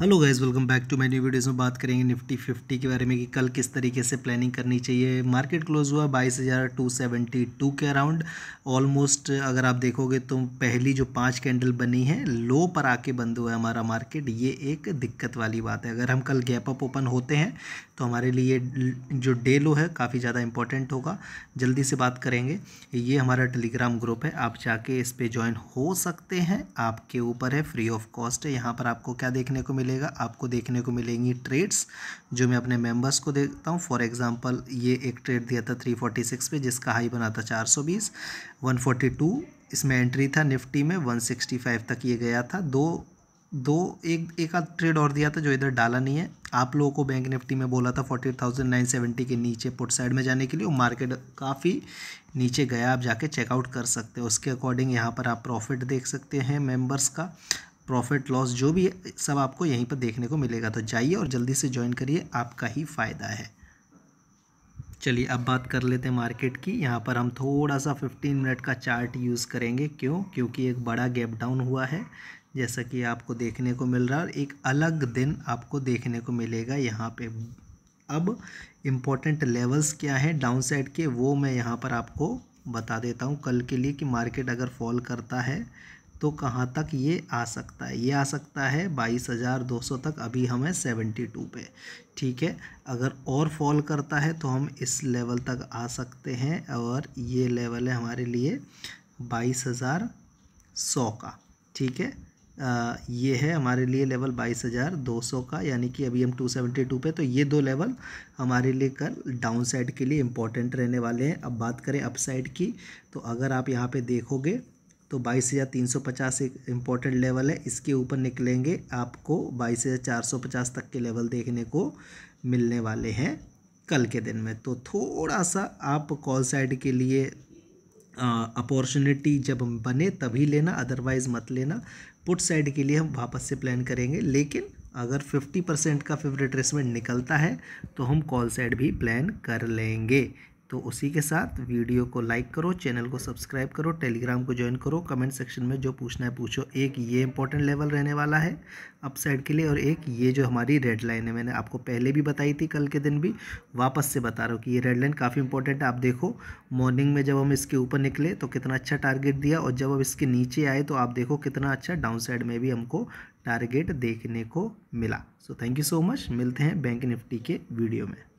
hello guys welcome back to my new videos में बात करेंगे निफ्टी फिफ्टी के बारे में कि कल किस तरीके से प्लानिंग करनी चाहिए मार्केट क्लोज हुआ बाईस हज़ार टू सेवेंटी टू के अराउंड ऑलमोस्ट अगर आप देखोगे तो पहली जो पांच कैंडल बनी है लो पर आके बंद हुआ है हमारा मार्केट ये एक दिक्कत वाली बात है अगर हम कल गैप अप ओपन होते हैं तो हमारे लिए जो डे लो है काफ़ी ज़्यादा इंपॉर्टेंट होगा जल्दी से बात करेंगे ये हमारा टेलीग्राम ग्रुप है आप जाके इस पर ज्वाइन हो सकते हैं आपके ऊपर है फ्री ऑफ कॉस्ट है यहाँ पर आपको क्या देखने को मिले मिलेगा आपको देखने को मिलेंगी ट्रेड्स जो मैं अपने मेंबर्स को देखता हूँ फॉर एग्जांपल ये एक ट्रेड दिया था 346 पे जिसका हाई बना था 420 142 इसमें एंट्री था निफ्टी में 165 तक ये गया था दो दो एक एक आध ट्रेड और दिया था जो इधर डाला नहीं है आप लोगों को बैंक निफ्टी में बोला था फोर्टी थाउजेंड नाइन सेवेंटी के नीचे पुट साइड में जाने के लिए वो मार्केट काफ़ी नीचे गया आप जाके चेकआउट कर सकते हैं उसके अकॉर्डिंग यहाँ पर आप प्रॉफिट देख सकते हैं मेंबर्स का प्रॉफिट लॉस जो भी है सब आपको यहीं पर देखने को मिलेगा तो जाइए और जल्दी से ज्वाइन करिए आपका ही फ़ायदा है चलिए अब बात कर लेते हैं मार्केट की यहाँ पर हम थोड़ा सा फिफ्टीन मिनट का चार्ट यूज़ करेंगे क्यों क्योंकि एक बड़ा गैप डाउन हुआ है जैसा कि आपको देखने को मिल रहा है और एक अलग दिन आपको देखने को मिलेगा यहाँ पे अब इम्पोर्टेंट लेवल्स क्या है डाउन साइड के वो मैं यहाँ पर आपको बता देता हूँ कल के लिए कि मार्केट अगर फॉल करता है तो कहाँ तक ये आ सकता है ये आ सकता है बाईस हज़ार दो सौ तक अभी हमें सेवेंटी टू पे ठीक है अगर और फॉल करता है तो हम इस लेवल तक आ सकते हैं और ये लेवल है हमारे लिए बाईस हज़ार सौ का ठीक है आ, ये है हमारे लिए लेवल बाईस हज़ार दो सौ का यानी कि अभी हम टू सेवेंटी टू पे तो ये दो लेवल हमारे लिए कल डाउन साइड के लिए इम्पोर्टेंट रहने वाले हैं अब बात करें अपसाइड की तो अगर आप यहाँ पर देखोगे तो बाईस हज़ार तीन सौ पचास एक इम्पोर्टेंट लेवल है इसके ऊपर निकलेंगे आपको बाईस हज़ार चार सौ पचास तक के लेवल देखने को मिलने वाले हैं कल के दिन में तो थोड़ा सा आप कॉल साइड के लिए अपॉर्चुनिटी जब बने तभी लेना अदरवाइज़ मत लेना पुट साइड के लिए हम वापस से प्लान करेंगे लेकिन अगर 50 परसेंट का फेवरेट रिट्रेसमेंट निकलता है तो हम कॉल साइड भी प्लान कर लेंगे तो उसी के साथ वीडियो को लाइक करो चैनल को सब्सक्राइब करो टेलीग्राम को ज्वाइन करो कमेंट सेक्शन में जो पूछना है पूछो एक ये इंपॉर्टेंट लेवल रहने वाला है अपसाइड के लिए और एक ये जो हमारी रेड लाइन है मैंने आपको पहले भी बताई थी कल के दिन भी वापस से बता रहा हूँ कि ये रेड लाइन काफ़ी इंपॉर्टेंट है आप देखो मॉर्निंग में जब हम इसके ऊपर निकले तो कितना अच्छा टारगेट दिया और जब हम इसके नीचे आए तो आप देखो कितना अच्छा डाउन साइड में भी हमको टारगेट देखने को मिला so thank you so much मिलते हैं बैंक निफ्टी के वीडियो में